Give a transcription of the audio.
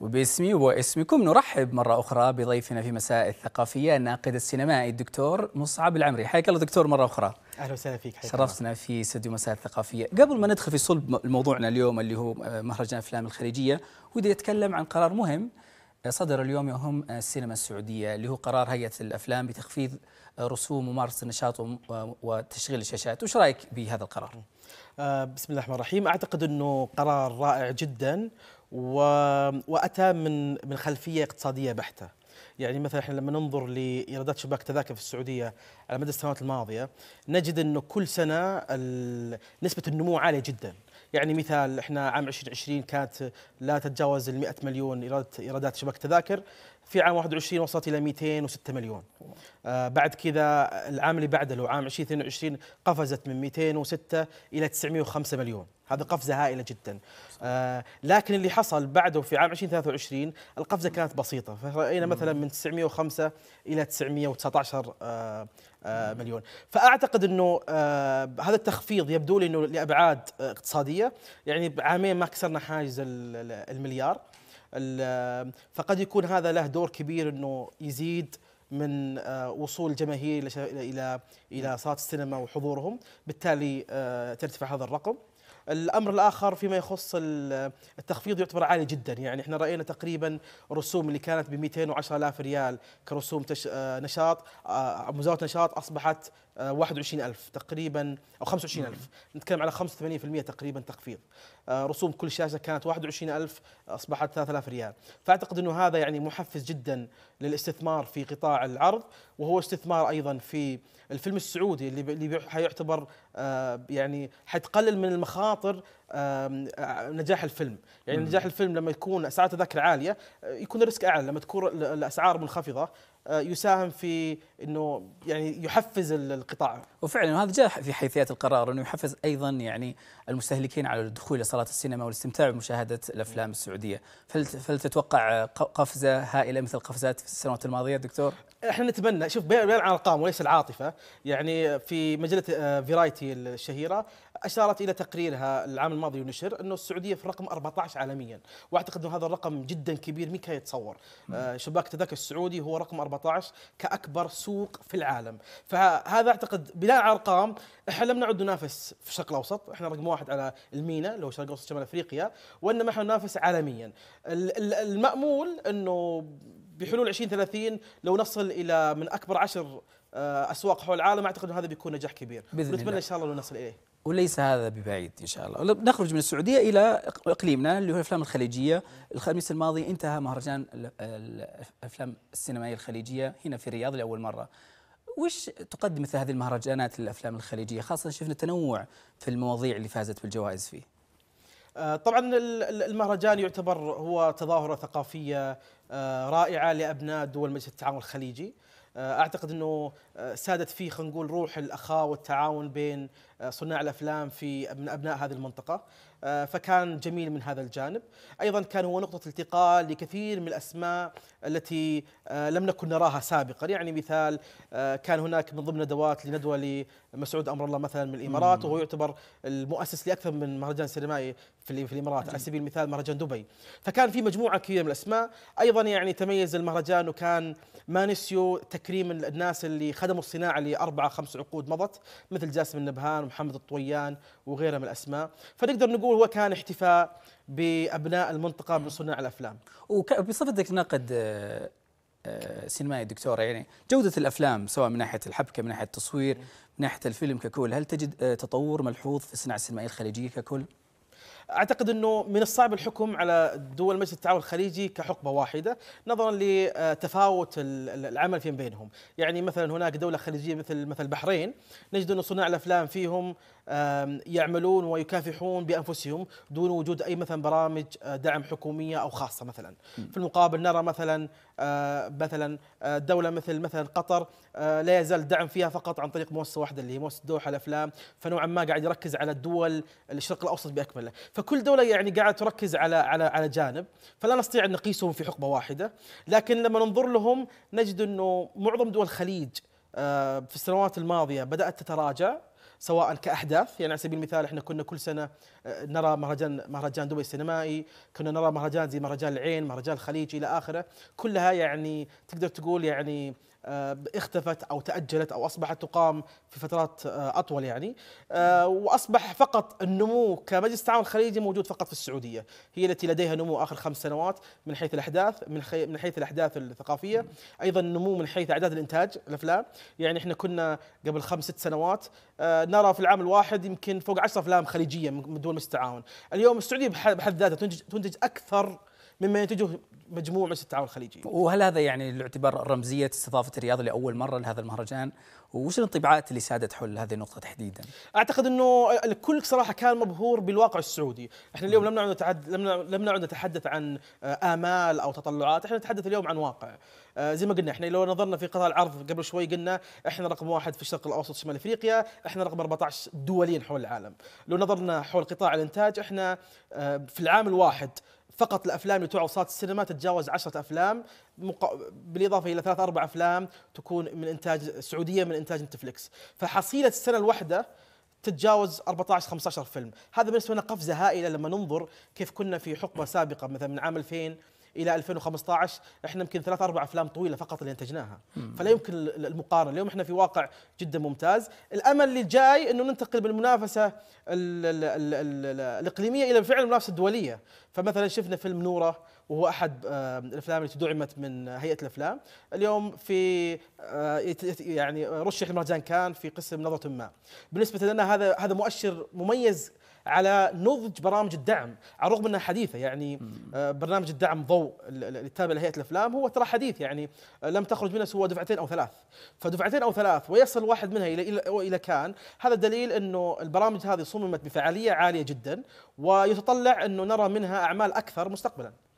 وباسمي واسمكم نرحب مرة أخرى بضيفنا في مساء الثقافية الناقد السينمائي الدكتور مصعب العمري حياك الله دكتور مرة أخرى أهلا وسهلا فيك حياك شرفتنا في استديو مساء الثقافية قبل ما ندخل في صلب موضوعنا اليوم اللي هو آه، مهرجان أفلام الخليجية ودي أتكلم عن قرار مهم آه، صدر اليوم يهم آه، السينما السعودية اللي هو قرار هيئة الأفلام بتخفيض رسوم ممارسة النشاط وتشغيل الشاشات وش رأيك بهذا القرار؟ بسم الله الرحمن الرحيم أعتقد أنه قرار رائع جداً و... واتى من من خلفيه اقتصاديه بحته يعني مثلا احنا لما ننظر لايرادات شباك تذاكر في السعوديه على مدى السنوات الماضيه نجد انه كل سنه ال... نسبه النمو عاليه جدا يعني مثال احنا عام 2020 كانت لا تتجاوز ال 100 مليون ايرادات ايرادات تذاكر في عام 21 وصلت الى 206 مليون آه بعد كذا العام اللي بعده لو عام 2022 قفزت من 206 الى 905 مليون هذا قفزه هائله جدا آه لكن اللي حصل بعده في عام 2023 القفزه كانت بسيطه فراينا مثلا من 905 الى 919 آه آه مليون فاعتقد انه آه هذا التخفيض يبدو لي انه لابعاد اقتصاديه يعني بعامين ما كسرنا حاجز المليار فقد يكون هذا له دور كبير انه يزيد من آه، وصول الجماهير الى الى نعم. صالات السينما وحضورهم بالتالي آه، ترتفع هذا الرقم الامر الاخر فيما يخص التخفيض يعتبر عالي جدا يعني احنا راينا تقريبا رسوم اللي كانت ب 210 ريال كرسوم آه، نشاط مزاوله نشاط اصبحت 21000 آه، تقريبا او 25000 نتكلم على 85% تقريبا تخفيض آه، رسوم كل شاشه كانت 21000 اصبحت 3000 ريال فاعتقد انه هذا يعني محفز جدا للاستثمار في قطاع العرض وهو استثمار ايضا في الفيلم السعودي اللي حيعتبر آه، يعني حتقلل من المخاطر نجاح الفيلم يعني نجاح الفيلم لما يكون اسعار التذاكر عاليه يكون الريسك اعلى لما تكون الاسعار منخفضه يساهم في انه يعني يحفز القطاع وفعلا هذا جاء في حيثيات القرار انه يحفز ايضا يعني المستهلكين على الدخول الى صالات السينما والاستمتاع بمشاهده الافلام السعوديه، فهل تتوقع قفزه هائله مثل قفزات في السنوات الماضيه دكتور؟ احنا نتمنى شوف بين الارقام وليس العاطفه، يعني في مجله فيرايتي الشهيره اشارت الى تقريرها العام الماضي ونشر انه السعوديه في رقم 14 عالميا واعتقد انه هذا الرقم جدا كبير مين كان يتصور آه، شباك التذاكر السعودي هو رقم 14 كاكبر سوق في العالم فهذا اعتقد بناء على ارقام احنا لم نعد ننافس في الشرق الاوسط احنا رقم واحد على المينا اللي هو الشرق الاوسط شمال افريقيا وانما احنا ننافس عالميا المامول انه بحلول 2030 لو نصل الى من اكبر عشر آه، اسواق حول العالم اعتقد ان هذا بيكون نجاح كبير باذن الله ان شاء الله لو نصل اليه وليس هذا ببعيد ان شاء الله نخرج من السعوديه الى اقليمنا اللي هو الافلام الخليجيه الخميس الماضي انتهى مهرجان الافلام السينمائيه الخليجيه هنا في الرياض لاول مره وش تقدم مثل هذه المهرجانات للافلام الخليجيه خاصه شفنا تنوع في المواضيع اللي فازت بالجوائز فيه آه، طبعا المهرجان يعتبر هو تظاهره ثقافيه آه، رائعه لابناء دول مجلس التعاون الخليجي آه، اعتقد انه سادت فيه خلينا نقول روح الاخاء والتعاون بين صناع الافلام في من ابناء هذه المنطقه آه، فكان جميل من هذا الجانب أيضا كان هو نقطة التقاء لكثير من الأسماء التي آه، لم نكن نراها سابقا يعني مثال آه، كان هناك من ضمن ندوات لندوة لمسعود أمر الله مثلا من الإمارات وهو يعتبر المؤسس لأكثر من مهرجان سينمائي في الإمارات على سبيل المثال مهرجان دبي فكان في مجموعة كبيرة من الأسماء أيضا يعني تميز المهرجان وكان ما نسيوا تكريم الناس اللي خدموا الصناعة لأربعة خمس عقود مضت مثل جاسم النبهان ومحمد الطويان وغيره من الأسماء فنقدر نقول يقول وكان احتفاء بابناء المنطقه بصناع الافلام وبصفتك ناقد آه، آه، سينمائي دكتور يعني جوده الافلام سواء من ناحيه الحبكه من ناحيه التصوير من ناحيه الفيلم ككل هل تجد آه، تطور ملحوظ في الصناعه السينمائيه الخليجيه ككل؟ اعتقد انه من الصعب الحكم على دول مجلس التعاون الخليجي كحقبه واحده نظرا لتفاوت العمل فيما بينهم، يعني مثلا هناك دوله خليجيه مثل مثل البحرين نجد ان صناع الافلام فيهم يعملون ويكافحون بانفسهم دون وجود اي مثلا برامج آه، دعم حكوميه او خاصه مثلا. في المقابل نرى مثلا آه، مثلا آه، دوله مثل مثلا قطر لا يزال الدعم فيها فقط عن طريق مؤسسه واحده اللي هي مؤسسه دوحه الافلام، فنوعا ما قاعد يركز على الدول الشرق الاوسط باكمله. مساله، فكل دوله يعني قاعده تركز على على على جانب، فلا نستطيع ان نقيسهم في حقبه واحده، لكن لما ننظر لهم نجد انه معظم دول الخليج آه، في السنوات الماضيه بدات تتراجع سواء كاحداث يعني على سبيل المثال احنا كنا كل سنه آه، نرى مهرجان مهرجان دبي السينمائي، كنا نرى مهرجان زي مهرجان العين، مهرجان الخليج الى اخره، كلها يعني تقدر تقول يعني آه، اختفت او تاجلت او اصبحت تقام في فترات آه، اطول يعني آه، واصبح فقط النمو كمجلس التعاون الخليجي موجود فقط في السعوديه هي التي لديها نمو اخر خمس سنوات من حيث الاحداث من, حي... من حيث الاحداث الثقافيه ايضا نمو من حيث اعداد الانتاج الافلام يعني احنا كنا قبل خمس ست سنوات نرى في العام الواحد يمكن فوق 10 افلام خليجيه من دول مجلس التعاون اليوم السعوديه بحد ذاتها تنتج تنتج اكثر مما ينتجه مجموع مجلس التعاون الخليجي وهل هذا يعني الاعتبار رمزية استضافة الرياض لأول مرة لهذا المهرجان وش الانطباعات اللي سادت حول هذه النقطة تحديدا؟ أعتقد أنه الكل صراحة كان مبهور بالواقع السعودي إحنا اليوم لم نعد لم, لم نعد نتحدث عن آمال أو تطلعات إحنا نتحدث اليوم عن واقع آه، زي ما قلنا احنا لو نظرنا في قطاع العرض قبل شوي قلنا احنا رقم واحد في الشرق الاوسط شمال افريقيا، احنا رقم 14 دوليا حول العالم، لو نظرنا حول قطاع الانتاج احنا آه، في العام الواحد فقط الافلام اللي توعى السينما تتجاوز 10 افلام بالاضافه الى ثلاث اربع افلام تكون من انتاج سعوديه من انتاج نتفلكس فحصيله السنه الواحده تتجاوز 14 15 فيلم هذا بالنسبه لنا قفزه هائله لما ننظر كيف كنا في حقبه سابقه مثلا من عام 2000 الى 2015 احنا يمكن ثلاث اربع افلام طويله فقط اللي انتجناها فلا يمكن المقارنه اليوم احنا في واقع جدا ممتاز الامل اللي جاي انه ننتقل بالمنافسه الـ الـ الـ الـ الاقليميه الى فعل المنافسه الدوليه فمثلا شفنا فيلم نوره وهو احد آه، الافلام التي دعمت من هيئه الافلام اليوم في آه، يعني رشح لمهرجان كان في قسم نظره ما بالنسبه لنا هذا هذا مؤشر مميز على نضج برامج الدعم على الرغم انها حديثه يعني آه، برنامج الدعم ضوء اللي تابع لهيئه الافلام هو ترى حديث يعني لم تخرج منه سوى دفعتين او ثلاث فدفعتين او ثلاث ويصل واحد منها الى الى كان هذا دليل انه البرامج هذه صممت بفعاليه عاليه جدا ويتطلع انه نرى منها اعمال اكثر مستقبلا